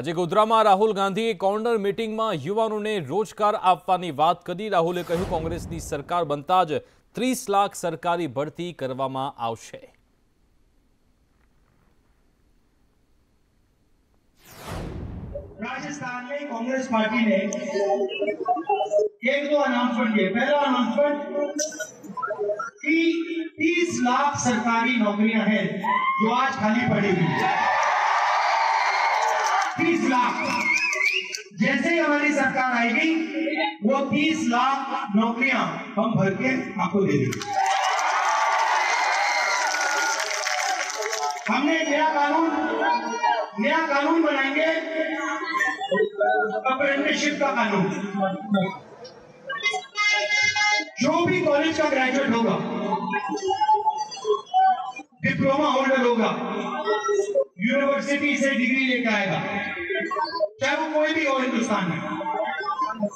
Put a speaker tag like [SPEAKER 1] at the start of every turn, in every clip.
[SPEAKER 1] આજે ગોધરામાં રાહુલ ગાંધીએ કોર્નર મીટિંગમાં યુવાનોને રોજગાર આપવાની વાત કરી રાહુલે કહ્યું કોંગ્રેસની સરકાર બનતા જ ત્રીસ લાખ સરકારી ભરતી કરવામાં આવશે
[SPEAKER 2] राजस्थान में कांग्रेस पार्टी ने एक दो अनाउंसमेंट किए पहला अनाउंसमेंट कि 30 लाख सरकारी नौकरियां
[SPEAKER 3] तीस लाख जैसे ही हमारी सरकार आएगी वो तीस लाख नौकरियां हम भर के आपको दे देंगे
[SPEAKER 2] हमने नया कानून नया कानून बनाएंगे अप्रेंटिसशिप का कानून जो भी कॉलेज का ग्रेजुएट होगा
[SPEAKER 3] डिप्लोमा होल्डर होगा यूनिवर्सिटी से डिग्री लेकर आएगा चाहे वो कोई भी हो हिंदुस्तान में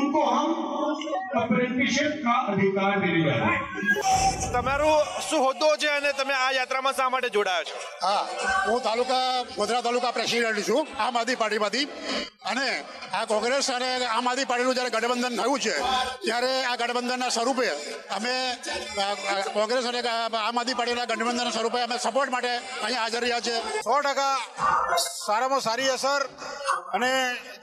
[SPEAKER 3] उनको
[SPEAKER 2] हम અપ્રેન્ટિસશિપ કા અધિકાર મેળવી
[SPEAKER 3] રહ્યા તમારો શું હોદ્દો છે અને તમે આ યાત્રામાં શા માટે જોડાયા છો હા હું તાલુકા ગોધરા તાલુકા પ્રેસિડેન્ટ છું આમ આદમી પાર્ટીમાંથી અને આ કોંગ્રેસ અને આમ આદમી પાર્ટીનું જ્યારે ગઠબંધન થયું છે ત્યારે આ ગઠબંધનના સ્વરૂપે અમે કોંગ્રેસ અને આમ આદમી પાર્ટીના ગઠબંધનના સ્વરૂપે અમે સપોર્ટ માટે અહીંયા હાજર રહ્યા છે સો ટકા સારામાં સારી અસર અને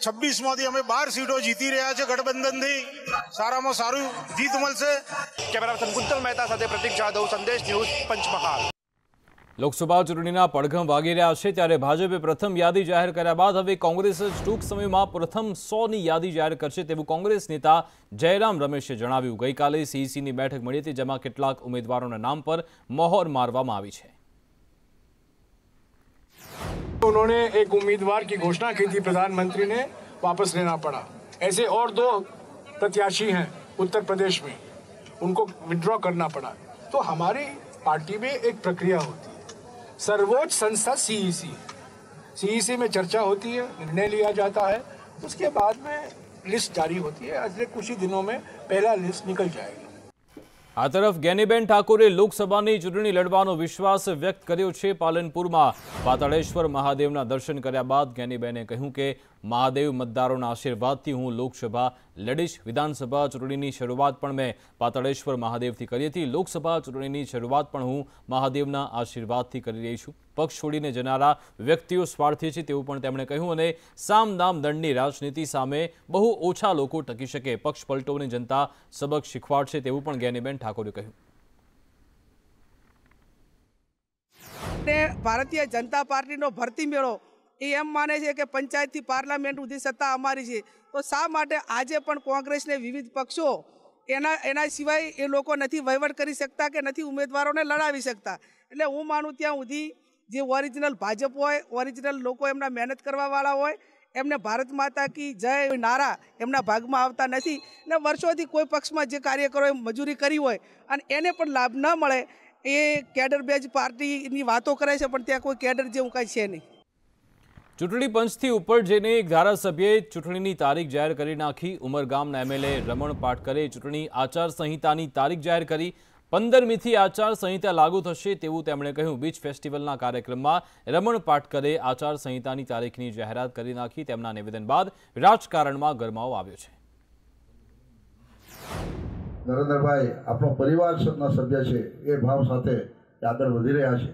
[SPEAKER 3] છવ્વીસ માંથી અમે બાર સીટો જીતી રહ્યા છે ગઠબંધનથી સારામાં સારું જીત મળશે કેમેરાપર્સન કુંતલ મહેતા સાથે પ્રતિક જાદવ સંદેશ
[SPEAKER 2] ન્યૂઝ પંચમહાલ
[SPEAKER 1] લોકસભા ચૂંટણીના પડઘમ વાગી રહ્યા છે ત્યારે ભાજપે પ્રથમ યાદી જાહેર કર્યા બાદ હવે કોંગ્રેસ ટૂંક સમયમાં પ્રથમ સોની યાદી જાહેર કરશે તેવું કોંગ્રેસ નેતા જયરામ રમેશે જણાવ્યું ગઈકાલે સીઈસીની બેઠક મળી હતી જેમાં કેટલાક ઉમેદવારોના નામ પર મહોર મારવામાં આવી છે उन्होंने
[SPEAKER 3] एक उम्मीदवार की घोषणा की थी प्रधानमंत्री ने वापस लेना पड़ा ऐसे और दो प्रत्याशी हैं उत्तर प्रदेश में उनको विड्रॉ करना पड़ा तो हमारी पार्टी में एक प्रक्रिया होती है सर्वोच्च संस्था सीईसी सीईसी में चर्चा होती है निर्णय लिया जाता है उसके बाद में लिस्ट जारी होती है अगले कुछ ही दिनों में पहला लिस्ट निकल जाएगी
[SPEAKER 1] આ તરફ ગેનીબેન ઠાકોરે લોકસભાની ચૂંટણી લડવાનો વિશ્વાસ વ્યક્ત કર્યો છે પાલનપુરમાં પાતાળેશ્વર મહાદેવના દર્શન કર્યા બાદ ગેનીબેને કહ્યું કે મહાદેવ મતદારોના આશીર્વાદથી હું લોકસભા લડીશ વિધાનસભા ચૂંટણીની શરૂઆત પણ મેં પાતળેશ્વર મહાદેવથી કરી હતી લોકસભા ચૂંટણીની શરૂઆત પણ હું મહાદેવના આશીર્વાદથી કરી રહી છું પક્ષ છોડીને જનારા વ્યક્તિઓ સ્વાર્થી છે તેવું પણ તેમણે કહ્યું અને સામદામ દંડની રાજનીતિ સામે બહુ ઓછા લોકો ટકી શકે પક્ષ પલટોની જનતા સબક શીખવાડશે તેવું પણ જ્ઞાનીબેન ઠાકોરે કહ્યું
[SPEAKER 3] ભારતીય જનતા પાર્ટીનો ભરતી મેળો એ એમ માને છે કે પંચાયતથી પાર્લામેન્ટ સુધી સત્તા અમારી છે તો શા માટે આજે પણ કોંગ્રેસને વિવિધ પક્ષો એના એના સિવાય એ લોકો નથી વહીવટ કરી શકતા કે નથી ઉમેદવારોને લડાવી શકતા એટલે હું માનું ત્યાં સુધી જે ઓરિજિનલ ભાજપ હોય ઓરિજિનલ લોકો એમના મહેનત કરવાવાળા હોય એમને ભારત માતા કી જય નારા એમના ભાગમાં આવતા નથી ને વર્ષોથી કોઈ પક્ષમાં જે કાર્યકરોએ મજૂરી કરી હોય અને એને પણ લાભ ન મળે એ કેડર બેજ પાર્ટીની વાતો કરે છે પણ ત્યાં કોઈ કેડર જેવું કાંઈ છે નહીં
[SPEAKER 1] ચૂંટણી પંચથી ઉપર જઈને એક ધારાસભ્યએ ચૂંટણીની તારીખ જાહેર કરી નાખી ઉમરગામના એમએલએ રમણ પાટકરે ચૂંટણી આચારસંહિતાની તારીખ જાહેર કરી પંદરમીથી આચારસંહિતા લાગુ થશે તેવું તેમણે કહ્યું બીચ ફેસ્ટિવલના કાર્યક્રમમાં રમણ પાટકરે આચારસંહિતાની તારીખની જાહેરાત કરી નાખી તેમના નિવેદન બાદ રાજકારણમાં ગરમાવો આવ્યો છે
[SPEAKER 3] નરેન્દ્રભાઈ આપણો પરિવારના સભ્ય છે એ ભાવ સાથે આગળ વધી રહ્યા છે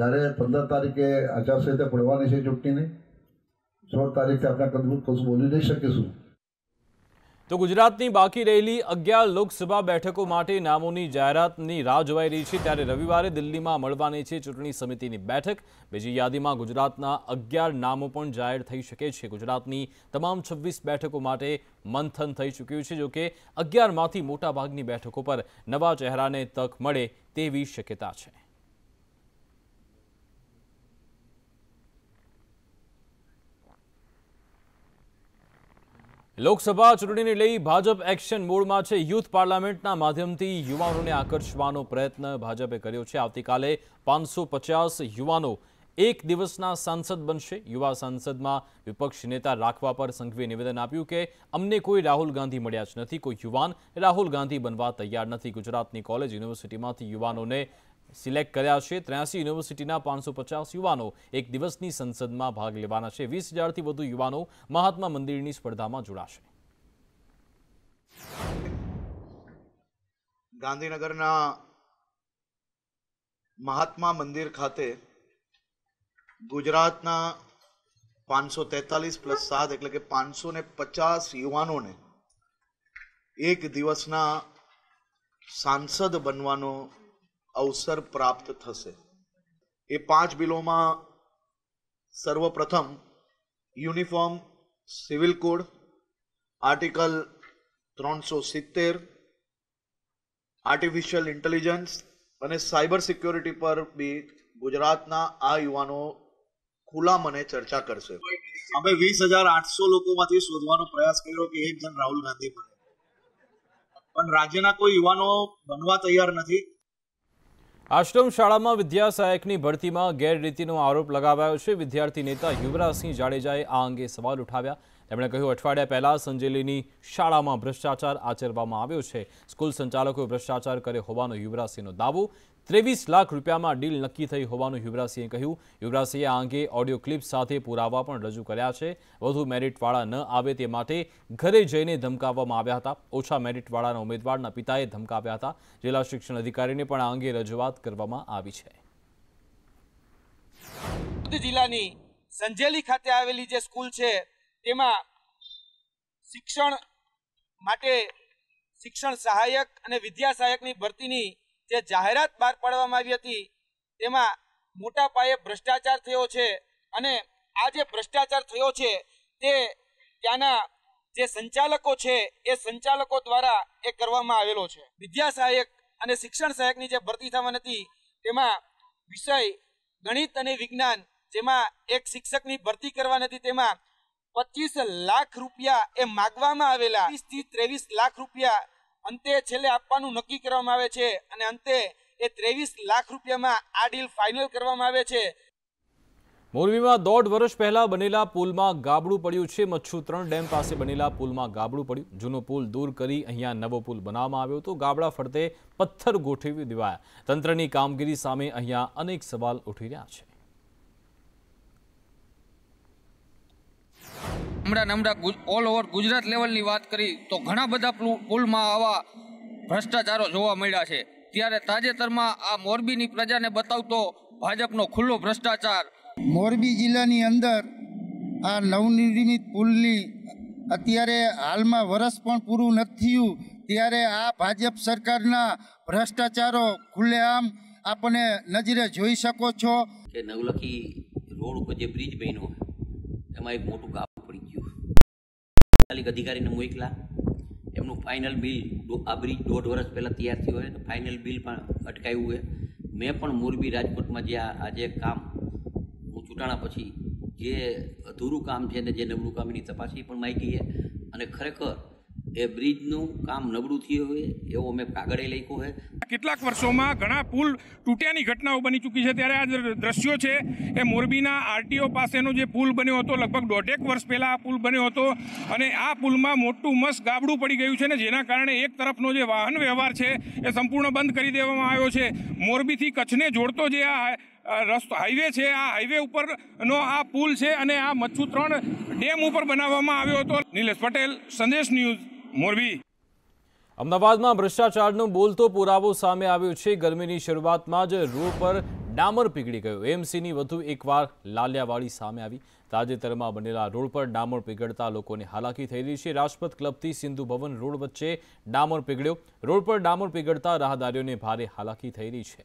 [SPEAKER 3] જ્યારે પંદર તારીખે આચારસંહિતા પડવાની છે ચૂંટણીની સોળ તારીખે આપણે કદમું કશું બોલી નહીં શકીશું
[SPEAKER 1] તો ગુજરાતની બાકી રહેલી અગિયાર લોકસભા બેઠકો માટે નામોની જાહેરાતની રાહ જોવાઈ રહી છે ત્યારે રવિવારે દિલ્હીમાં મળવાની છે ચૂંટણી સમિતિની બેઠક બીજી યાદીમાં ગુજરાતના અગિયાર નામો પણ જાહેર થઈ શકે છે ગુજરાતની તમામ છવ્વીસ બેઠકો માટે મંથન થઈ ચૂક્યું છે જોકે અગિયારમાંથી મોટાભાગની બેઠકો પર નવા ચહેરાને તક મળે તેવી શક્યતા છે લોકસભા ચૂંટણીને લઈ ભાજપ એક્શન મોડમાં છે યુથ પાર્લામેન્ટના માધ્યમથી યુવાનોને આકર્ષવાનો પ્રયત્ન ભાજપે કર્યો છે આવતીકાલે પાંચસો યુવાનો એક દિવસના સાંસદ બનશે યુવા સાંસદમાં વિપક્ષ નેતા રાખવા પર સંઘવીએ નિવેદન આપ્યું કે અમને કોઈ રાહુલ ગાંધી મળ્યા જ નથી કોઈ યુવાન રાહુલ ગાંધી બનવા તૈયાર નથી ગુજરાતની કોલેજ યુનિવર્સિટીમાંથી યુવાનોને સિલેક્ટ કર્યા છે ત્ર્યાસી યુનિવર્સિટીના પાંચસો પચાસ યુવાનો એક દિવસની સંસદમાં ભાગ લેવાના છે વીસ હજારથી વધુ યુવાનો મહાત્મા મંદિરની સ્પર્ધામાં જોડાશે
[SPEAKER 3] ગાંધીનગરના મહાત્મા મંદિર ખાતે ગુજરાતના પાંચસો તેતાલીસ પ્લસ સાત એટલે કે પાંચસો ને પચાસ યુવાનોને એક દિવસના સાંસદ બનવાનો અવસર પ્રાપ્ત થશે એ પાંચ બિલોમાં સર્વપ્રથમ યુનિફોર્મ સિવિલ કોડ આર્ટિકલ ત્રણસો સિત્તેર આર્ટિફિશિયલ ઇન્ટેલિજન્સ અને સાયબર સિક્યોરિટી પર બી ગુજરાતના આ યુવાનો ખુલ્લા મને ચર્ચા કરશે અમે વીસ હજાર આઠસો લોકોમાંથી શોધવાનો પ્રયાસ કર્યો કે એક જણ રાહુલ ગાંધી બને પણ રાજ્યના કોઈ યુવાનો બનવા તૈયાર નથી
[SPEAKER 1] આશ્રમ શાળામાં વિદ્યા સહાયકની ભરતીમાં ગેરરીતિનો આરોપ લગાવાયો છે વિદ્યાર્થી નેતા યુવરાજસિંહ જાડેજાએ આ અંગે સવાલ ઉઠાવ્યા તેમણે કહ્યું અઠવાડિયા પહેલા સંજેલીની શાળામાં ભ્રષ્ટાચાર આચરવામાં આવ્યો છે સ્કૂલ સંચાલકોએ ભ્રષ્ટાચાર કર્યો હોવાનો યુવરાજસિંહનો દાવો ત્રેવીસ લાખ રૂપિયામાં ડીલ નક્કી થઈ હોવાનું યુવરાજસિંહે કહ્યું યુવરાજસિંહે આ અંગે ઓડિયો ક્લિપ સાથે પુરાવા પણ રજૂ કર્યા છે વધુ મેરિટવાળા ન આવે તે માટે ઘરે જઈને ધમકાવવામાં આવ્યા હતા ઓછા મેરિટવાળાના ઉમેદવારના પિતાએ ધમકાવ્યા હતા જિલ્લા શિક્ષણ અધિકારીને પણ આ અંગે રજૂઆત કરવામાં આવી છે
[SPEAKER 3] જિલ્લાની સંજેલી ખાતે આવેલી જે સ્કૂલ છે તેમાં શિક્ષણ માટે શિક્ષણ સહાયક અને વિદ્યા સહાયકની ભરતીની જે જાહેરાત બહાર પાડવામાં આવી હતી તેમાં મોટા પાયે ભ્રષ્ટાચાર થયો છે અને આ જે ભ્રષ્ટાચાર થયો છે તે ત્યાંના જે સંચાલકો છે એ સંચાલકો દ્વારા એ કરવામાં આવેલો છે વિદ્યા સહાયક અને શિક્ષણ સહાયકની જે ભરતી થવાની હતી તેમાં વિષય ગણિત અને વિજ્ઞાન જેમાં એક શિક્ષકની ભરતી કરવાની હતી તેમાં પચીસ લાખ રૂપિયા એ માગવામાં આવેલા વીસ થી ત્રેવીસ લાખ રૂપિયા અંતે છેલ્લે આપવાનું નક્કી કરવામાં આવે છે અને અંતે એ ત્રેવીસ લાખ રૂપિયામાં આ ડીલ ફાઇનલ કરવામાં આવે છે
[SPEAKER 1] મોરબીમાં દોઢ વર્ષ પહેલા બનેલા પુલમાં ગાબડું પડ્યું છે મચ્છુ ત્રણ ડેમ પાસે બનેલા પુલમાં ગાબડું પડ્યું જૂનો પુલ દૂર કરી અહીંયા નવો પુલ બનાવવામાં આવ્યો હતો ગાબડા ફરતે પથ્થર ગોઠવી દેવાયા તંત્રની કામગીરી સામે અહીંયા અનેક સવાલ ઉઠી રહ્યા છે હમણાં હમણાં ઓલ ઓવર ગુજરાત લેવલની વાત કરી તો ઘણા
[SPEAKER 2] બધા પુલમાં આવા ભ્રષ્ટાચારો જોવા મળ્યા છે ત્યારે તાજેતરમાં આ મોરબીની પ્રજાને બતાવતો ભાજપનો ખુલ્લો ભ્રષ્ટાચાર મોરબી જિલ્લાની અંદર આ નવનિર્મિત પુલની અત્યારે હાલમાં વરસ પણ પૂરું નથી થયું ત્યારે આ ભાજપ સરકારના ભ્રષ્ટાચારો ખુલ્લેઆમ આપણે નજરે જોઈ શકો છો
[SPEAKER 3] કે નવલખી રોડ ઉપર જે બ્રિજ બન્યો એમાં એક મોટું તાત્કાલિક અધિકારીને મોકલા એમનું ફાઇનલ બિલ આબરી દોઢ વર્ષ પહેલાં તૈયાર થયું હોય તો ફાઇનલ બિલ પણ અટકાયું હોય મેં પણ મોરબી રાજકોટમાં જે આજે કામ હું ચૂંટાણા પછી જે અધૂરું કામ છે ને જે નબળું કામ એની તપાસી પણ માહિતી છે અને ખરેખર એ બ્રિજનું કામ નબળું થયું હોય એવો મેં કાગળે લખ્યો છે કેટલાક વર્ષોમાં ઘણા પુલ તૂટ્યાની ઘટનાઓ બની ચૂકી છે ત્યારે આ દ્રશ્યો છે એ મોરબીના આરટીઓ પાસેનો જે પુલ બન્યો હતો લગભગ દોઢેક વર્ષ પહેલાં આ પુલ બન્યો હતો અને આ પુલમાં મોટું મસ ગાબડું પડી ગયું છે ને જેના કારણે એક તરફનો જે વાહન વ્યવહાર છે એ સંપૂર્ણ બંધ કરી દેવામાં આવ્યો છે મોરબીથી કચ્છને જોડતો જે આ રસ્તો હાઈવે છે આ હાઈવે ઉપરનો આ પુલ છે અને આ મચ્છુ ત્રણ ડેમ ઉપર બનાવવામાં આવ્યો હતો નિલેશ પટેલ સંદેશ ન્યૂઝ મોરબી
[SPEAKER 1] અમદાવાદમાં ભ્રષ્ટાચારનો બોલતો પુરાવો સામે આવ્યો છે ગરમીની શરૂઆતમાં જ રોડ પર ડામર પીગળી ગયો એમસીની વધુ એકવાર લાલિયાવાડી સામે આવી તાજેતરમાં બનેલા રોડ પર ડામર પીગળતા લોકોને હાલાકી થઈ રહી છે રાષ્ટ્રપત ક્લબથી સિંધુ ભવન રોડ વચ્ચે ડામર પીગળ્યો રોડ પર ડામર પીગળતા રાહદારીઓને ભારે હાલાકી થઈ રહી છે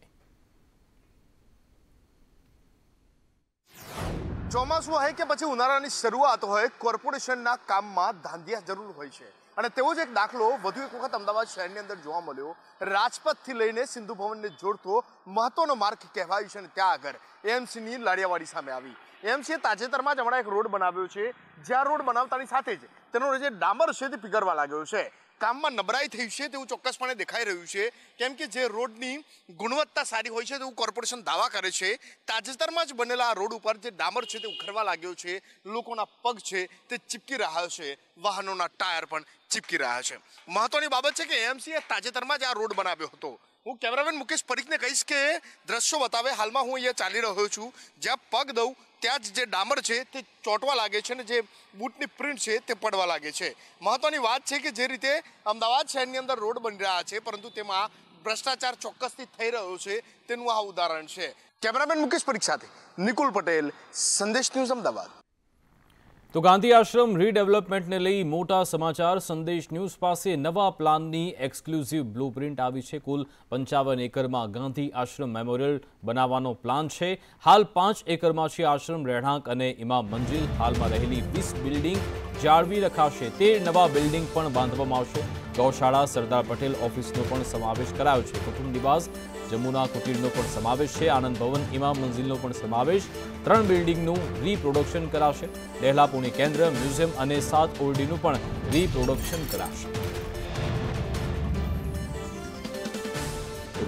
[SPEAKER 3] ચોમાસું હોય કે પછી ઉનાળાની શરૂઆત હોય કોર્પોરેશનના કામમાં ધાંધિયા જરૂર હોય છે અને તેવો જ એક દાખલો વધુ એક વખત અમદાવાદ શહેરની અંદર જોવા મળ્યો રાજપથથી લઈને સિંધુ ભવનને જોડતો મહત્વનો માર્ગ કહેવાયું છે અને ત્યાં આગળ એમસીની લાડિયાવાડી સામે આવી એમસીએ તાજેતરમાં જ હમણાં એક રોડ બનાવ્યો છે જ્યાં રોડ બનાવતાની સાથે જ તેનો જે ડામર છે તે પીગળવા લાગ્યો છે કામમાં નબળાઈ થઈ છે તેવું ચોક્કસપણે દેખાઈ રહ્યું છે કેમ કે જે રોડની ગુણવત્તા સારી હોય છે તેવું કોર્પોરેશન દાવા કરે છે તાજેતરમાં જ બનેલા આ રોડ ઉપર જે ડામર છે તે ઉખડવા લાગ્યો છે લોકોના પગ છે તે ચીપકી રહ્યા છે વાહનોના ટાયર પણ ચીપકી રહ્યા છે મહત્વની બાબત છે કે એએમસીએ તાજેતરમાં જ આ રોડ બનાવ્યો હતો હું કેમેરામેન મુકેશ પરીખને કહીશ કે દ્રશ્યો બતાવે હાલમાં હું અહીંયા ચાલી રહ્યો છું જ્યાં પગ દઉં ત્યાં જ જે ડામર છે તે ચોંટવા લાગે છે અને જે બૂટની પ્રિન્ટ છે તે પડવા લાગે છે મહત્ત્વની વાત છે કે જે રીતે અમદાવાદ શહેરની અંદર રોડ બની રહ્યા છે પરંતુ તેમાં ભ્રષ્ટાચાર ચોક્કસથી થઈ રહ્યો છે તેનું આ ઉદાહરણ છે કેમેરામેન મુકેશ પરીખ સાથે નિકુલ પટેલ સંદેશ ન્યૂઝ અમદાવાદ
[SPEAKER 1] તો ગાંધી આશ્રમ રીડેવલપમેન્ટને લઈ મોટા સમાચાર સંદેશ ન્યૂઝ પાસે નવા પ્લાનની એક્સક્લુઝિવ બ્લુપ્રિન્ટ આવી છે કુલ પંચાવન એકરમાં ગાંધી આશ્રમ મેમોરિયલ બનાવવાનો પ્લાન છે હાલ પાંચ એકરમાં છે આશ્રમ રહેણાંક અને ઇમામ મંજિલ હાલમાં રહેલી વીસ બિલ્ડિંગ જાળવી રખાશે તે નવા બિલ્ડિંગ પણ બાંધવામાં આવશે ગૌશાળા સરદાર પટેલ ઓફિસનો પણ સમાવેશ કરાયો છે કુટુંબ નિવાસ જમુના કુટીરનો પણ સમાવેશ છે આનંદ ભવન ઇમામ મંઝિલનો પણ સમાવેશ ત્રણ બિલ્ડિંગનું રીપ્રોડક્શન કરાશે દહેલાપુણી કેન્દ્ર મ્યુઝિયમ અને સાત ઓરડીનું પણ રીપ્રોડક્શન કરાશે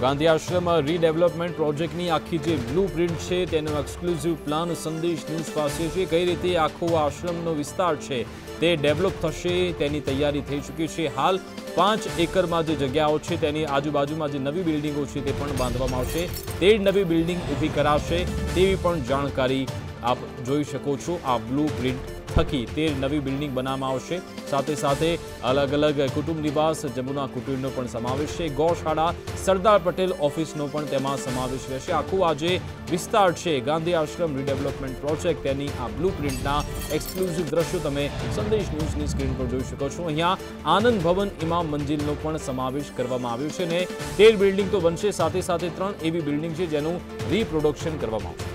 [SPEAKER 1] ગાંધી આશ્રમ રીડેવલપમેન્ટ પ્રોજેક્ટની આખી જે બ્લુ પ્રિન્ટ છે તેનો એક્સક્લુઝિવ પ્લાન સંદેશ ન્યૂઝ પાસે છે કઈ રીતે આખો આશ્રમનો વિસ્તાર છે તે ડેવલપ થશે તેની તૈયારી થઈ ચૂકી છે હાલ પાંચ એકરમાં જે જગ્યાઓ છે તેની આજુબાજુમાં જે નવી બિલ્ડિંગો છે તે પણ બાંધવામાં આવશે તે નવી બિલ્ડિંગ ઊભી કરાવશે તેવી પણ જાણકારી આપ જોઈ શકો છો આ બ્લુ પ્રિન્ટ થકી તેર નવી બિલ્ડિંગ બનાવવામાં આવશે સાથે સાથે અલગ અલગ કુટુંબ નિવાસ જમુના કુટીરનો પણ સમાવેશ છે ગૌશાળા સરદાર પટેલ ઓફિસનો પણ તેમાં સમાવેશ રહેશે આખું આ જે વિસ્તાર છે ગાંધી આશ્રમ રીડેવલપમેન્ટ પ્રોજેક્ટ તેની આ બ્લુ પ્રિન્ટના એક્સક્લુઝિવ દ્રશ્યો તમે સંદેશ ન્યૂઝની સ્ક્રીન પર જોઈ શકો છો અહીંયા આનંદ ભવન ઇમામ મંજિલનો પણ સમાવેશ કરવામાં આવ્યો છે અને તેર બિલ્ડિંગ તો બનશે સાથે સાથે ત્રણ એવી બિલ્ડિંગ છે જેનું રિપ્રોડક્શન કરવામાં આવશે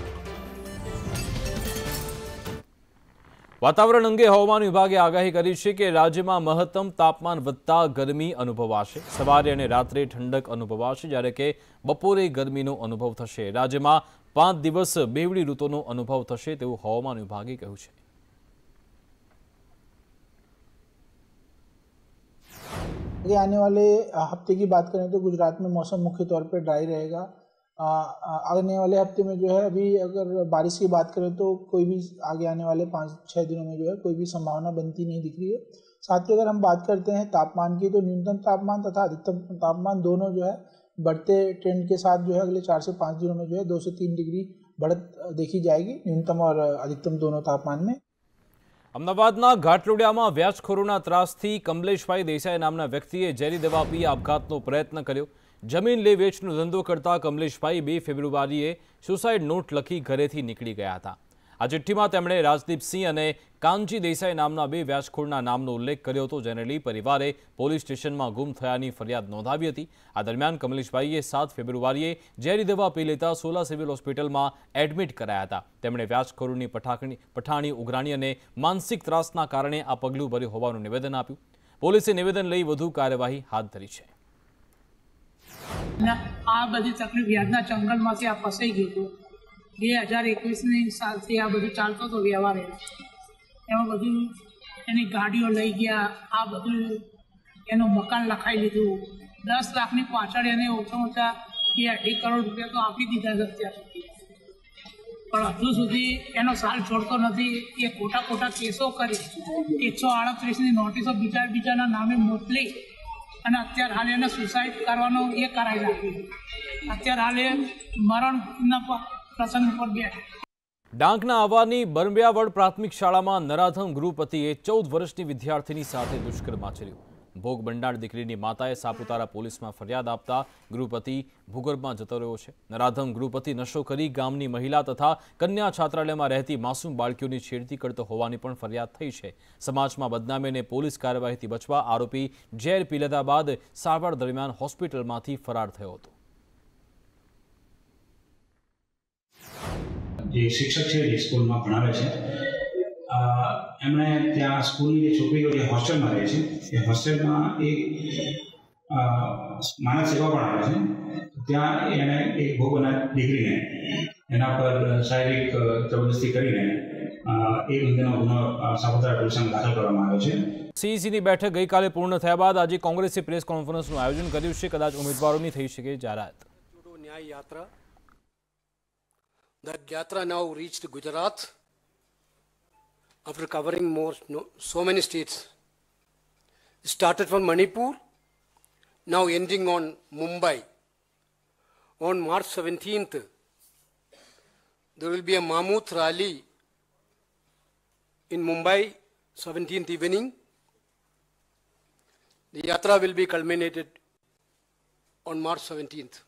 [SPEAKER 1] વાતાવરણ અંગે હવામાન વિભાગે આગાહી કરી છે કે રાજ્યમાં મહત્તમ તાપમાન વધતા ગરમી અનુભવાશે સવારે અને રાત્રે ઠંડક અનુભવાશે જ્યારે કે બપોરે ગરમીનો અનુભવ થશે રાજ્યમાં પાંચ દિવસ બેવડી ઋતુનો અનુભવ થશે તેવું હવામાન વિભાગે કહ્યું
[SPEAKER 2] છે आने वाले हफ्ते की बात करें તો ગુજરાતમાં મોસમ મુખ્ય તૌર પર ડ્રાય રહેગા आने वाले हफ्ते में जो है अभी अगर बारिश की बात करें तो कोई भी आगे आने वाले पाँच छः दिनों में जो है कोई भी संभावना बनती नहीं दिख रही है साथ ही अगर हम बात करते हैं तापमान की तो न्यूनतम तापमान तथा अधिकतम तापमान दोनों जो है बढ़ते ट्रेंड के साथ जो है अगले चार से पाँच दिनों में जो है दो से तीन डिग्री बढ़त देखी जाएगी न्यूनतम और अधिकतम दोनों तापमान में
[SPEAKER 1] અમદાવાદના ઘાટલોડિયામાં વ્યાજખોરોના ત્રાસથી કમલેશભાઈ દેસાઈ નામના વ્યક્તિએ ઝેરી દવા પી આપઘાતનો પ્રયત્ન કર્યો જમીન લે વેચનો ધંધો કરતા કમલેશભાઈ બે ફેબ્રુઆરીએ સુસાઇડ નોટ લખી ઘરેથી નીકળી ગયા હતા આ ચિઠ્ઠીમાં તેમણે રાજદીપસિંહ અને કાનજી દેસાઈ નામના બે વ્યાજખોરના નામનો ઉલ્લેખ કર્યો હતો જેને લઈ પરિવારે પોલીસ સ્ટેશનમાં ગુમ થયાની ફરિયાદ નોંધાવી હતી આ દરમિયાન કમલેશભાઈએ સાત ફેબ્રુઆરીએ ઝેરી દવા પી લેતા સોલા સિવિલ હોસ્પિટલમાં એડમિટ કરાયા હતા તેમણે વ્યાજખોરોની પઠાણી પઠાણી ઉઘરાણી અને માનસિક ત્રાસના કારણે આ પગલું ભર્યું હોવાનું નિવેદન આપ્યું પોલીસે નિવેદન લઈ વધુ કાર્યવાહી હાથ ધરી છે
[SPEAKER 2] અને આ બધી તકલીફ વ્યાજના જંગલમાંથી આ ફસાઈ ગયું હતું બે હજાર એકવીસની સાલથી આ બધું ચાલતો હતો વ્યવહાર એમાં બધું એની ગાડીઓ લઈ ગયા આ બધું એનું મકાન લખાઈ લીધું દસ લાખની પાછળ એને ઓછા ઓછા એ અઢી કરોડ રૂપિયા તો આપી દીધા છે અત્યાર સુધી પણ હજુ સુધી એનો સાલ છોડતો નથી એ ખોટા ખોટા કેસો કરી એકસો આડત્રીસની નોટિસો બીજા બીજાના નામે મોકલી અને અત્યારે હાલ એને સુસાઇડ કરવાનો એ કરાવી નાખ્યું અત્યારે હાલ મરણના પ્રસંગ ઉપર બેઠા
[SPEAKER 1] ડાંગના આવાની બરમિયાવડ પ્રાથમિક શાળામાં નરાધમ ગૃહપતિએ ચૌદ વર્ષની વિદ્યાર્થીની સાથે દુષ્કર્મ આચર્યું ભોગ બંડાળ દીકરીની માતાએ સાપુતારા પોલીસમાં ફરિયાદ આપતા ગૃહપતિ ભૂગર્ભમાં જતો રહ્યો છે નરાધમ ગૃહપતિ નશો કરી ગામની મહિલા તથા કન્યા છાત્રાલયમાં રહેતી માસૂમ બાળકીઓની છેડતી કરતો હોવાની પણ ફરિયાદ થઈ છે સમાજમાં બદનામીને પોલીસ કાર્યવાહીથી બચવા આરોપી ઝેર પી લીધા બાદ સારવાર દરમિયાન હોસ્પિટલમાંથી ફરાર થયો હતો
[SPEAKER 2] જે શિક્ષક છે જે સ્કૂલમાં ભણાવે છે એમણે ત્યાં સ્કૂલની જે છોકરીઓ જે હોસ્ટેલમાં રહે છે એ હોસ્ટેલમાં એક માનવ સેવા પણ આવે છે ત્યાં એણે એક બહુ
[SPEAKER 1] દીકરીને એના પર શારીરિક જબરદસ્તી કરીને એક અંગેનો ગુનો સાપુતારા પોલીસમાં દાખલ કરવામાં આવ્યો છે સીઈસીની બેઠક ગઈકાલે પૂર્ણ થયા બાદ આજે કોંગ્રેસે પ્રેસ કોન્ફરન્સનું આયોજન કર્યું છે કદાચ ઉમેદવારોની થઈ શકે જાહેરાત
[SPEAKER 2] ન્યાય Yatra the Yatra now reached Gujarat after covering more no, so many states. started from Manipur, now ending on Mumbai. On March 17th, there will be a Mammoth rally in Mumbai, 17th evening. The yatra will be culminated on March 17th.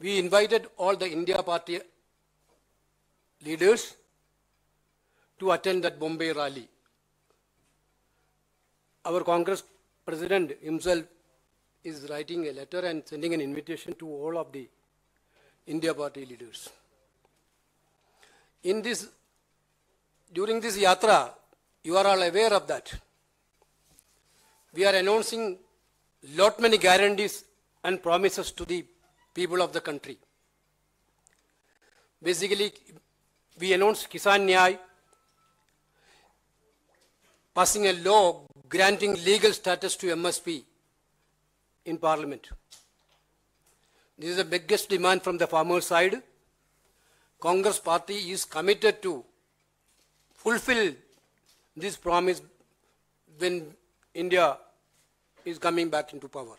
[SPEAKER 2] We invited all the India Party leaders to attend that Bombay rally. Our Congress President himself is writing a letter and sending an invitation to all of the India party leaders. In this, during this yatra, you are all aware of that. We are announcing lot many guarantees and promises to the people of the country. Basically, we announced Kisan Nyay, passing a law granting legal status to MSP in Parliament. This is the biggest demand from the farmer side. Congress party is committed to fulfill this promise when India is coming back into power.